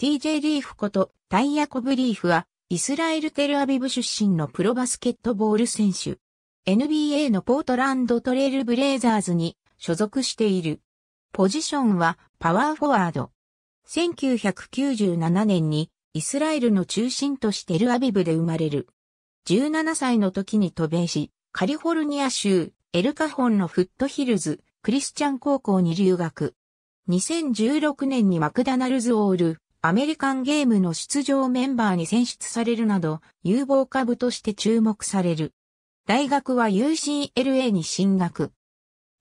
TJ リーフことタイヤコブリーフはイスラエルテルアビブ出身のプロバスケットボール選手。NBA のポートランドトレールブレイザーズに所属している。ポジションはパワーフォワード。1997年にイスラエルの中心都市テルアビブで生まれる。17歳の時に渡米し、カリフォルニア州エルカホンのフットヒルズクリスチャン高校に留学。2016年にマクダナルズオールアメリカンゲームの出場メンバーに選出されるなど、有望株として注目される。大学は UCLA に進学。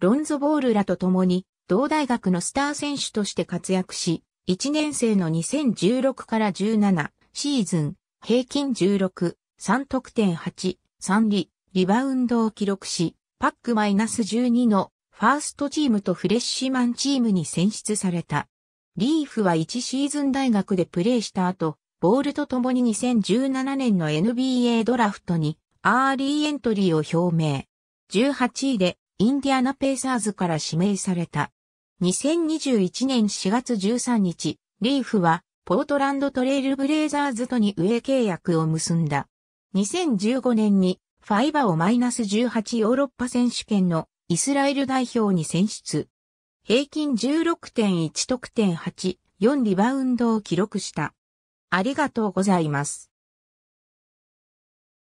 ロンゾボールらと共に、同大学のスター選手として活躍し、1年生の2016から17シーズン、平均16、3得点8、3リ、リバウンドを記録し、パックマイナス12のファーストチームとフレッシュマンチームに選出された。リーフは1シーズン大学でプレーした後、ボールと共に2017年の NBA ドラフトにアーリーエントリーを表明。18位でインディアナペーサーズから指名された。2021年4月13日、リーフはポートランドトレイルブレイザーズとに上契約を結んだ。2015年にファイバをマイナス18ヨーロッパ選手権のイスラエル代表に選出。平均16.1得点8、4リバウンドを記録した。ありがとうございます。